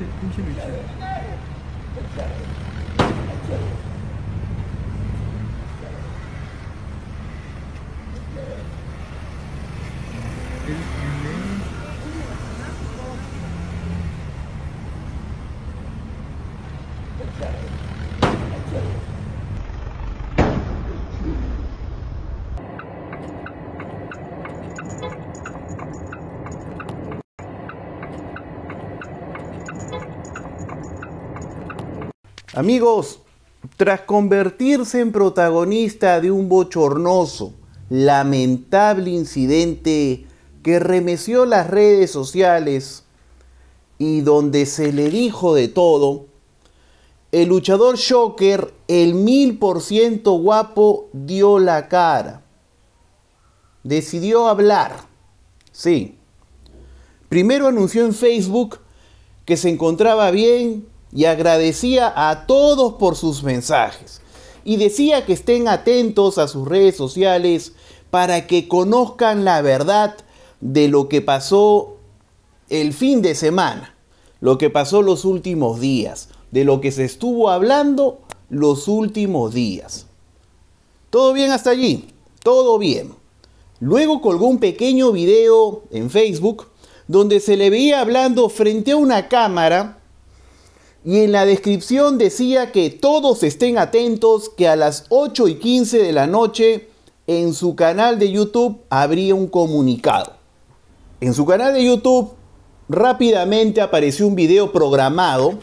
n 1 c m 일 Amigos, tras convertirse en protagonista de un bochornoso, lamentable incidente que remeció las redes sociales y donde se le dijo de todo, el luchador Shocker, el mil por ciento guapo, dio la cara. Decidió hablar. Sí. Primero anunció en Facebook que se encontraba bien, y agradecía a todos por sus mensajes y decía que estén atentos a sus redes sociales para que conozcan la verdad de lo que pasó el fin de semana, lo que pasó los últimos días, de lo que se estuvo hablando los últimos días. ¿Todo bien hasta allí? Todo bien. Luego colgó un pequeño video en Facebook donde se le veía hablando frente a una cámara y en la descripción decía que todos estén atentos que a las 8 y 15 de la noche en su canal de YouTube habría un comunicado. En su canal de YouTube rápidamente apareció un video programado,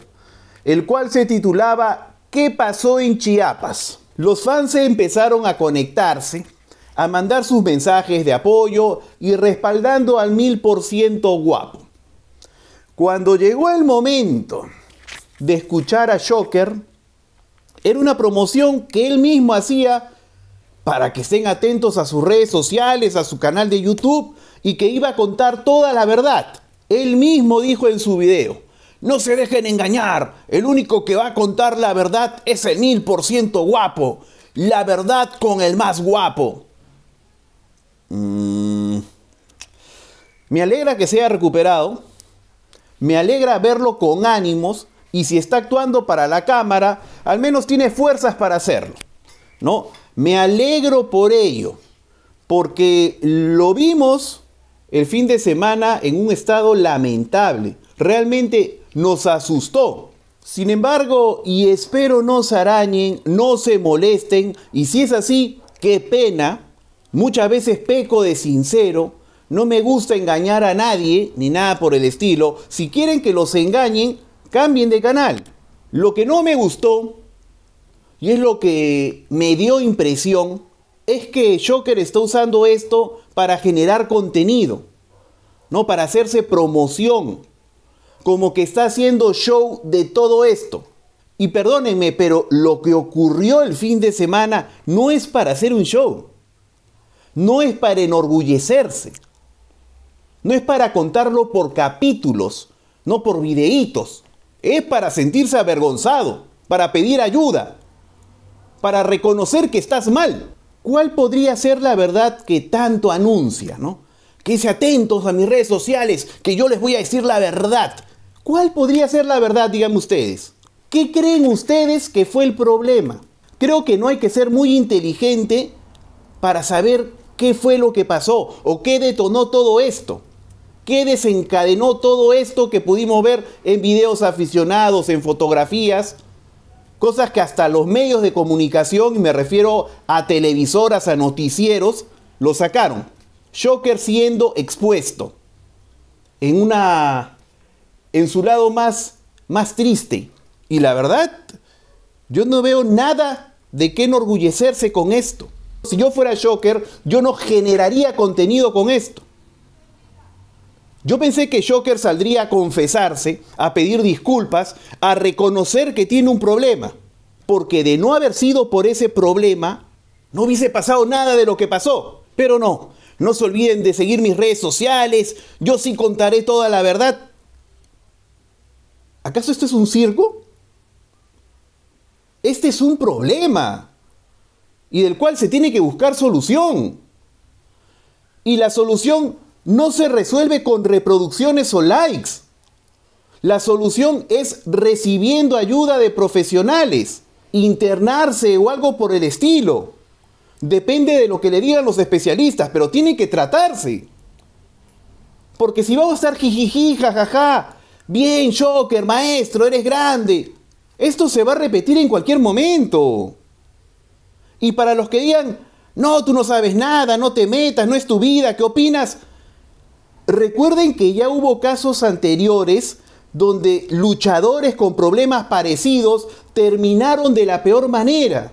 el cual se titulaba ¿Qué pasó en Chiapas? Los fans empezaron a conectarse, a mandar sus mensajes de apoyo y respaldando al mil por ciento guapo. Cuando llegó el momento de escuchar a Joker era una promoción que él mismo hacía para que estén atentos a sus redes sociales, a su canal de YouTube y que iba a contar toda la verdad. Él mismo dijo en su video, no se dejen engañar, el único que va a contar la verdad es el mil por ciento guapo, la verdad con el más guapo. Mm. Me alegra que se haya recuperado, me alegra verlo con ánimos, y si está actuando para la cámara, al menos tiene fuerzas para hacerlo. ¿No? Me alegro por ello, porque lo vimos el fin de semana en un estado lamentable. Realmente nos asustó. Sin embargo, y espero no se arañen, no se molesten, y si es así, qué pena. Muchas veces peco de sincero, no me gusta engañar a nadie, ni nada por el estilo. Si quieren que los engañen, cambien de canal. Lo que no me gustó, y es lo que me dio impresión, es que Joker está usando esto para generar contenido, ¿no? Para hacerse promoción. Como que está haciendo show de todo esto. Y perdónenme, pero lo que ocurrió el fin de semana no es para hacer un show. No es para enorgullecerse. No es para contarlo por capítulos, no por videitos. Es para sentirse avergonzado, para pedir ayuda, para reconocer que estás mal. ¿Cuál podría ser la verdad que tanto anuncia, no? Que se atentos a mis redes sociales, que yo les voy a decir la verdad. ¿Cuál podría ser la verdad, digan ustedes? ¿Qué creen ustedes que fue el problema? Creo que no hay que ser muy inteligente para saber qué fue lo que pasó o qué detonó todo esto. ¿Qué desencadenó todo esto que pudimos ver en videos aficionados, en fotografías? Cosas que hasta los medios de comunicación, y me refiero a televisoras, a noticieros, lo sacaron. Shocker siendo expuesto en una en su lado más más triste y la verdad yo no veo nada de qué enorgullecerse con esto. Si yo fuera Shocker, yo no generaría contenido con esto. Yo pensé que Joker saldría a confesarse, a pedir disculpas, a reconocer que tiene un problema, porque de no haber sido por ese problema, no hubiese pasado nada de lo que pasó. Pero no, no se olviden de seguir mis redes sociales, yo sí contaré toda la verdad. ¿Acaso esto es un circo? Este es un problema y del cual se tiene que buscar solución. Y la solución no se resuelve con reproducciones o likes. La solución es recibiendo ayuda de profesionales, internarse o algo por el estilo. Depende de lo que le digan los especialistas, pero tiene que tratarse. Porque si vamos a estar jijijija, jajaja, bien, Joker, maestro, eres grande, esto se va a repetir en cualquier momento. Y para los que digan, no, tú no sabes nada, no te metas, no es tu vida, ¿qué opinas? Recuerden que ya hubo casos anteriores donde luchadores con problemas parecidos terminaron de la peor manera.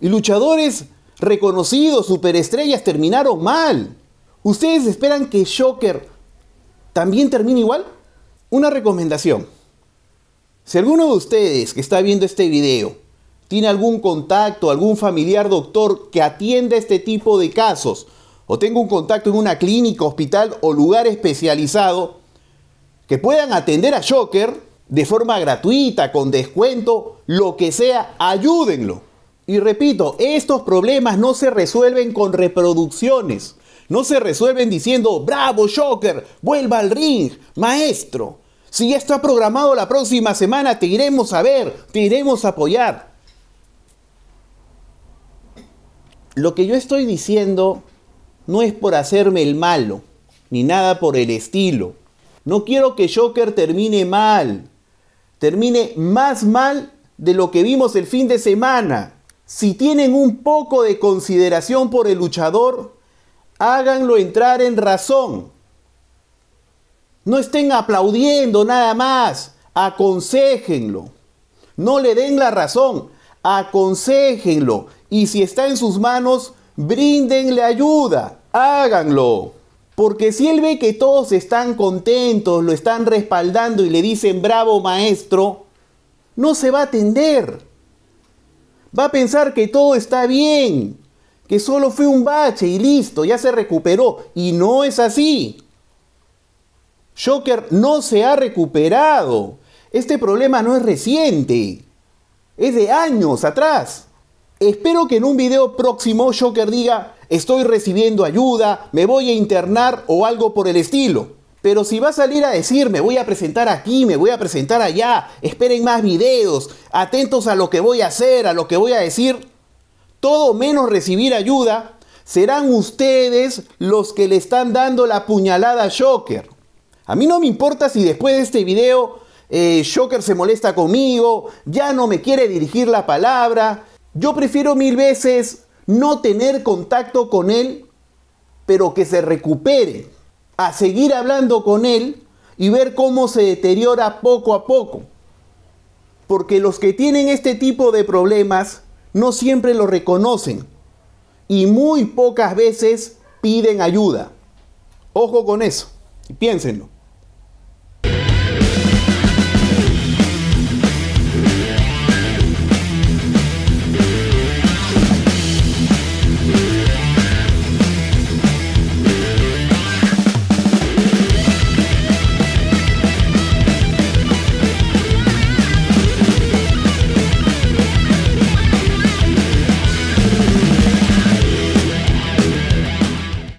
Y luchadores reconocidos, superestrellas, terminaron mal. ¿Ustedes esperan que Shocker también termine igual? Una recomendación. Si alguno de ustedes que está viendo este video tiene algún contacto, algún familiar doctor que atienda este tipo de casos, o tengo un contacto en una clínica, hospital o lugar especializado que puedan atender a Joker de forma gratuita, con descuento, lo que sea, ayúdenlo. Y repito, estos problemas no se resuelven con reproducciones, no se resuelven diciendo, bravo Joker, vuelva al ring, maestro. Si ya está programado la próxima semana, te iremos a ver, te iremos a apoyar. Lo que yo estoy diciendo no es por hacerme el malo, ni nada por el estilo. No quiero que Joker termine mal. Termine más mal de lo que vimos el fin de semana. Si tienen un poco de consideración por el luchador, háganlo entrar en razón. No estén aplaudiendo nada más. Aconséjenlo. No le den la razón. Aconséjenlo. Y si está en sus manos, bríndenle ayuda, háganlo. Porque si él ve que todos están contentos, lo están respaldando y le dicen bravo maestro, no se va a atender. Va a pensar que todo está bien, que solo fue un bache y listo, ya se recuperó. Y no es así. Joker no se ha recuperado. Este problema no es reciente, es de años atrás. Espero que en un video próximo Joker diga, estoy recibiendo ayuda, me voy a internar o algo por el estilo. Pero si va a salir a decir, me voy a presentar aquí, me voy a presentar allá, esperen más videos, atentos a lo que voy a hacer, a lo que voy a decir, todo menos recibir ayuda, serán ustedes los que le están dando la puñalada a Joker. A mí no me importa si después de este video eh, Joker se molesta conmigo, ya no me quiere dirigir la palabra, yo prefiero mil veces no tener contacto con él, pero que se recupere, a seguir hablando con él y ver cómo se deteriora poco a poco. Porque los que tienen este tipo de problemas no siempre lo reconocen y muy pocas veces piden ayuda. Ojo con eso y piénsenlo.